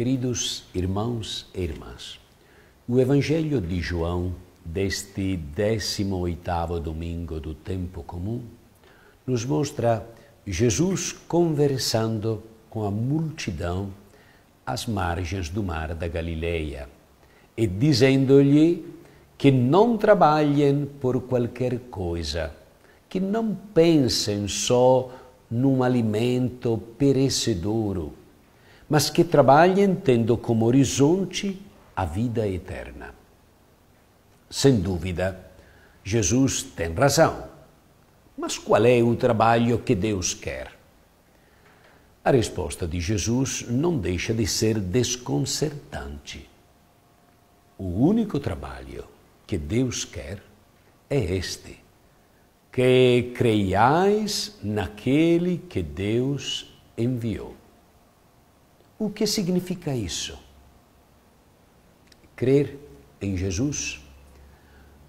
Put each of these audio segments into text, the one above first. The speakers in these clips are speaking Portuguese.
Queridos irmãos e irmãs, o Evangelho de João deste 18 domingo do tempo comum nos mostra Jesus conversando com a multidão às margens do mar da Galileia e dizendo-lhe que não trabalhem por qualquer coisa, que não pensem só num alimento pereceduro, mas que trabalhem tendo como horizonte a vida eterna. Sem dúvida, Jesus tem razão. Mas qual é o trabalho que Deus quer? A resposta de Jesus não deixa de ser desconcertante. O único trabalho que Deus quer é este: que creiais naquele que Deus enviou. O que significa isso? Crer em Jesus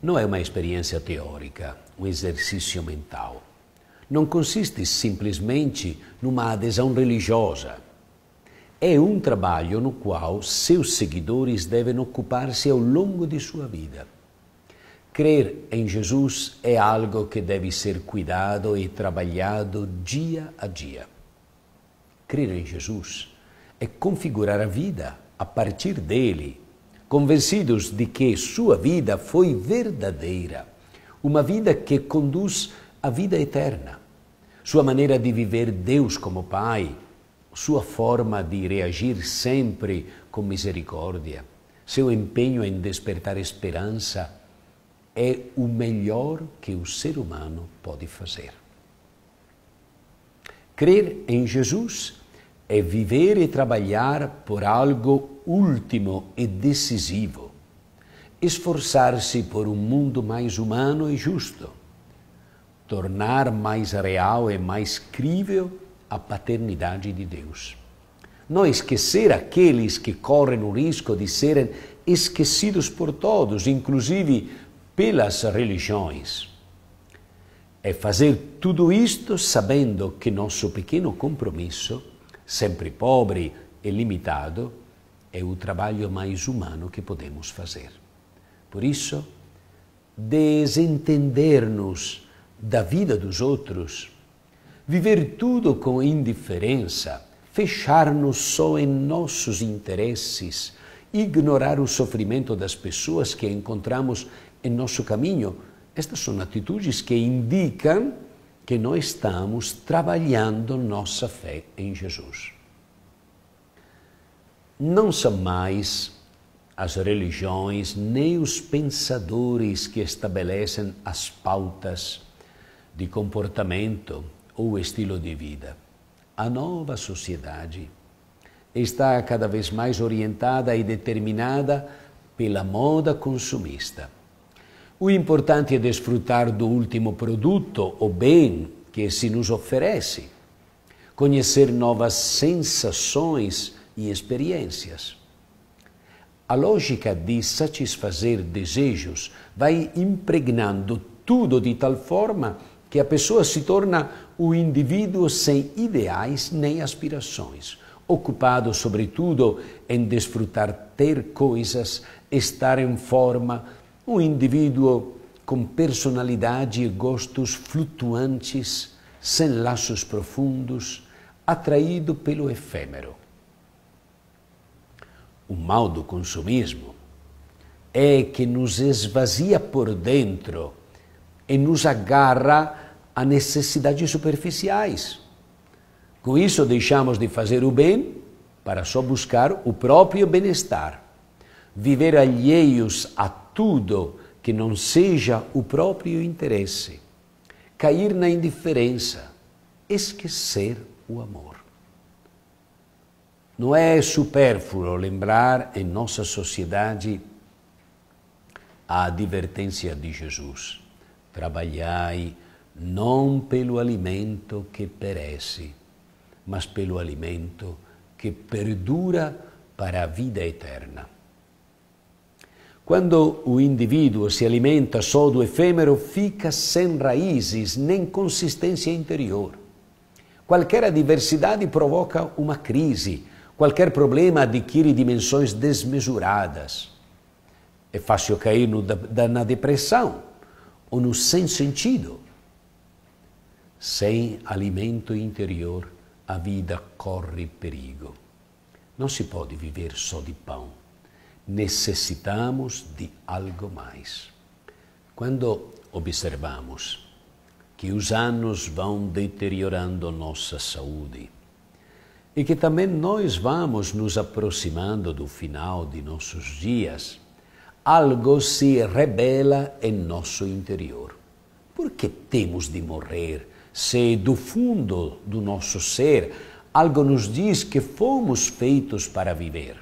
não é uma experiência teórica, um exercício mental. Não consiste simplesmente numa adesão religiosa. É um trabalho no qual seus seguidores devem ocupar-se ao longo de sua vida. Crer em Jesus é algo que deve ser cuidado e trabalhado dia a dia. Crer em Jesus é configurar a vida a partir dele, convencidos de que sua vida foi verdadeira, uma vida que conduz à vida eterna. Sua maneira de viver Deus como Pai, sua forma de reagir sempre com misericórdia, seu empenho em despertar esperança é o melhor que o ser humano pode fazer. Crer em Jesus é viver e trabalhar por algo último e decisivo. Esforçar-se por um mundo mais humano e justo. Tornar mais real e mais crível a paternidade de Deus. Não esquecer aqueles que correm o risco de serem esquecidos por todos, inclusive pelas religiões. É fazer tudo isto sabendo que nosso pequeno compromisso sempre pobre e limitado, é o trabalho mais humano que podemos fazer. Por isso, desentender-nos da vida dos outros, viver tudo com indiferença, fechar-nos só em nossos interesses, ignorar o sofrimento das pessoas que encontramos em nosso caminho, estas são atitudes que indicam que nós estamos trabalhando nossa fé em Jesus. Não são mais as religiões nem os pensadores que estabelecem as pautas de comportamento ou estilo de vida. A nova sociedade está cada vez mais orientada e determinada pela moda consumista o importante é desfrutar do último produto ou bem que se nos oferece, conhecer novas sensações e experiências. A lógica de satisfazer desejos vai impregnando tudo de tal forma que a pessoa se torna um indivíduo sem ideais nem aspirações, ocupado sobretudo em desfrutar ter coisas, estar em forma, um indivíduo com personalidade e gostos flutuantes, sem laços profundos, atraído pelo efêmero. O mal do consumismo é que nos esvazia por dentro e nos agarra a necessidades superficiais. Com isso, deixamos de fazer o bem para só buscar o próprio bem-estar. Viver alheios a tudo que não seja o próprio interesse, cair na indiferença, esquecer o amor. Não é supérfluo lembrar em nossa sociedade a advertência de Jesus: trabalhai não pelo alimento que perece, mas pelo alimento que perdura para a vida eterna. Quando o indivíduo se alimenta só do efêmero, fica sem raízes nem consistência interior. Qualquer adversidade provoca uma crise, qualquer problema adquire dimensões desmesuradas. É fácil cair no, na depressão ou no sem sentido. Sem alimento interior, a vida corre perigo. Não se pode viver só de pão necessitamos de algo mais. Quando observamos que os anos vão deteriorando nossa saúde e que também nós vamos nos aproximando do final de nossos dias, algo se rebela em nosso interior. Por que temos de morrer se do fundo do nosso ser algo nos diz que fomos feitos para viver?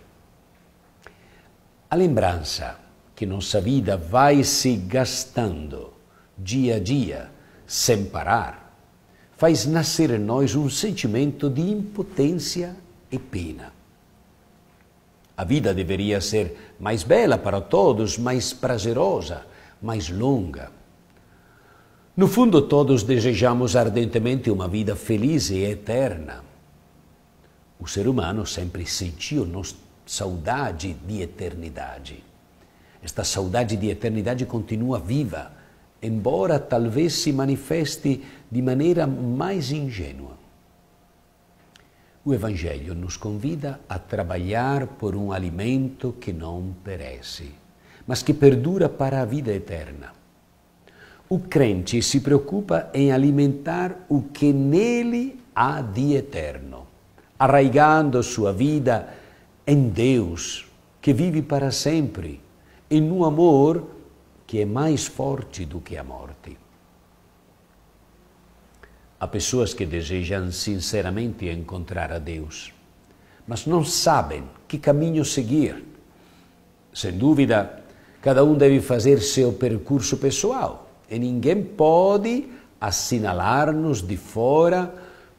A lembrança que nossa vida vai se gastando dia a dia, sem parar, faz nascer em nós um sentimento de impotência e pena. A vida deveria ser mais bela para todos, mais prazerosa, mais longa. No fundo, todos desejamos ardentemente uma vida feliz e eterna. O ser humano sempre sentiu nostalgia saudade de eternidade. Esta saudade de eternidade continua viva, embora talvez se manifeste de maneira mais ingênua. O Evangelho nos convida a trabalhar por um alimento que não perece, mas que perdura para a vida eterna. O crente se preocupa em alimentar o que nele há de eterno, arraigando sua vida em Deus, que vive para sempre, e no amor que é mais forte do que a morte. Há pessoas que desejam sinceramente encontrar a Deus, mas não sabem que caminho seguir. Sem dúvida, cada um deve fazer seu percurso pessoal e ninguém pode assinalar-nos de fora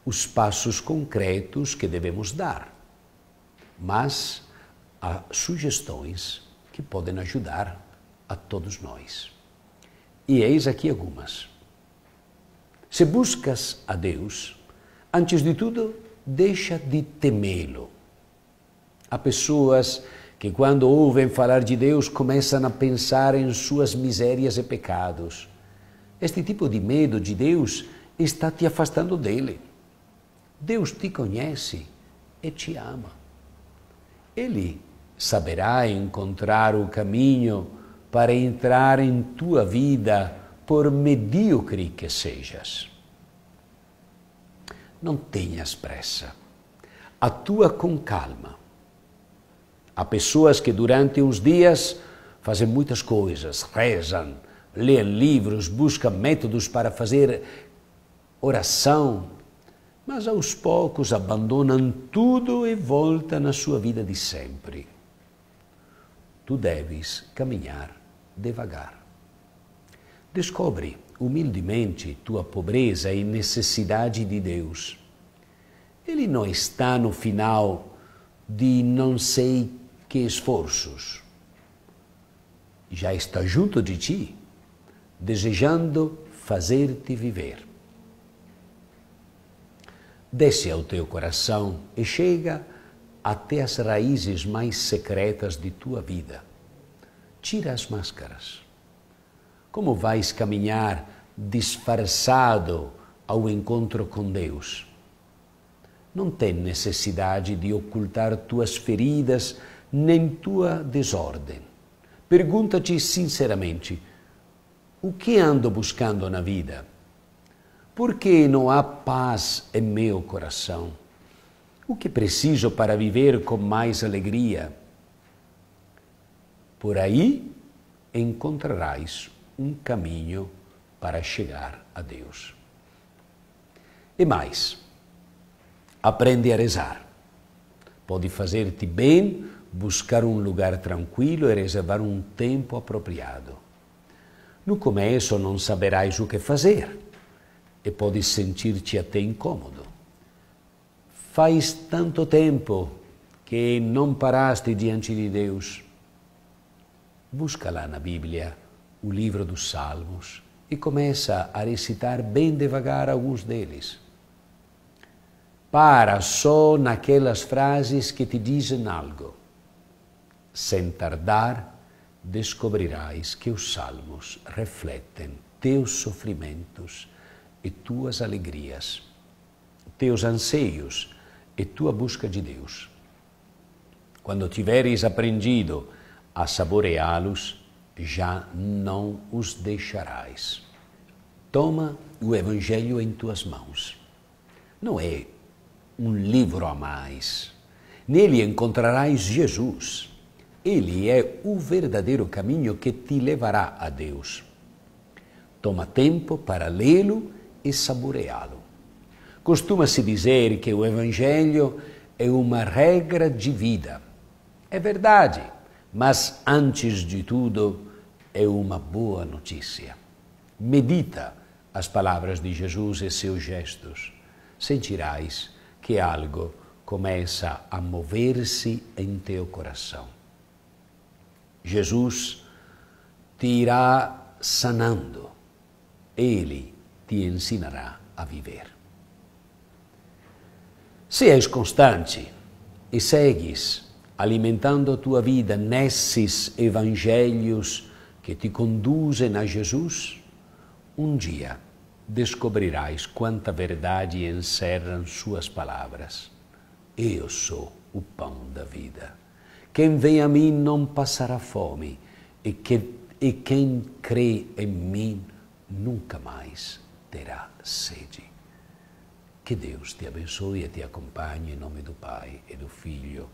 os passos concretos que devemos dar mas há sugestões que podem ajudar a todos nós. E eis aqui algumas. Se buscas a Deus, antes de tudo, deixa de temê-lo. Há pessoas que, quando ouvem falar de Deus, começam a pensar em suas misérias e pecados. Este tipo de medo de Deus está te afastando dele. Deus te conhece e te ama ele saberá encontrar o caminho para entrar em tua vida, por medíocre que sejas. Não tenhas pressa. Atua com calma. Há pessoas que durante uns dias fazem muitas coisas, rezam, lêem livros, buscam métodos para fazer oração, mas aos poucos abandonam tudo e voltam à sua vida de sempre. Tu deves caminhar devagar. Descobre humildemente tua pobreza e necessidade de Deus. Ele não está no final de não sei que esforços. Já está junto de ti, desejando fazer-te viver desce ao teu coração e chega até as raízes mais secretas de tua vida. Tira as máscaras. Como vais caminhar disfarçado ao encontro com Deus? Não tem necessidade de ocultar tuas feridas nem tua desordem. Pergunta-te sinceramente: o que ando buscando na vida? porque não há paz em meu coração. O que preciso para viver com mais alegria? Por aí encontrarás um caminho para chegar a Deus. E mais, aprende a rezar. Pode fazer-te bem buscar um lugar tranquilo e reservar um tempo apropriado. No começo não saberás o que fazer e podes sentir-te até incômodo. Faz tanto tempo que não paraste diante de Deus. Busca lá na Bíblia o livro dos Salmos e começa a recitar bem devagar alguns deles. Para só naquelas frases que te dizem algo. Sem tardar, descobrirás que os salmos refletem teus sofrimentos e tuas alegrias, teus anseios e tua busca de Deus. Quando tiveres aprendido a saboreá-los, já não os deixarás. Toma o Evangelho em tuas mãos. Não é um livro a mais. Nele encontrarás Jesus. Ele é o verdadeiro caminho que te levará a Deus. Toma tempo para lê-lo e saboreá-lo. Costuma-se dizer que o Evangelho é uma regra de vida. É verdade, mas antes de tudo é uma boa notícia. Medita as palavras de Jesus e seus gestos. Sentirás que algo começa a mover-se em teu coração. Jesus te irá sanando. Ele te ensinará a viver. Se és constante e segues alimentando a tua vida nesses evangelhos que te conduzem a Jesus, um dia descobrirás quanta verdade encerram suas palavras. Eu sou o pão da vida. Quem vem a mim não passará fome, e, que, e quem crê em mim nunca mais terá sede. Che Deus ti abençoe e ti accompagni in nome do Pai e do Figlio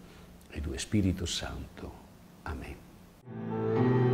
e do Espírito Santo. Amém.